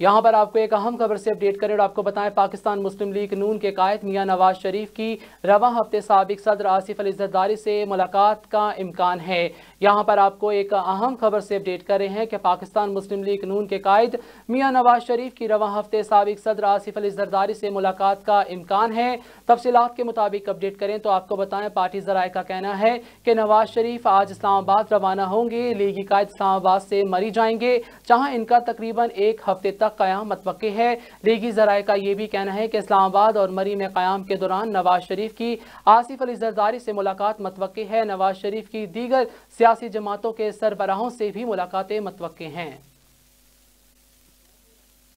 यहाँ पर आपको एक अहम खबर से अपडेट करें और आपको बताएं पाकिस्तान मुस्लिम लीग नून के कायद मियाँ नवाज शरीफ की रवा हफ्ते सबक सदर आसिफ अली जरदारी से मुलाकात का इम्कान है यहाँ पर आपको एक अहम खबर से अपडेट कर रहे हैं कि पाकिस्तान मुस्लिम लीग नून के कायद मियाँ नवाज शरीफ की रवा हफ्ते सबक सदर आसिफ अली जरदारी से मुलाकात का इम्कान है तफसीत के मुताबिक अपडेट करें तो आपको बताएं पार्टी जराये का कहना है कि नवाज शरीफ आज इस्लामाबाद रवाना होंगे लीगी कायद इस्लामाबाद से मरी जाएंगे जहाँ इनका तकरीबन एक हफ्ते तक तक क़्याम मतवक़ है लीगी जराये का ये भी कहना है कि इस्लामाबाद और मरी में क़्याम के दौरान नवाज शरीफ की आसिफ अली जरदारी से मुलाकात मतवक़ है नवाज शरीफ की दीगर सियासी जमातों के सरबराहों से भी मुलाकातें मतवक़ हैं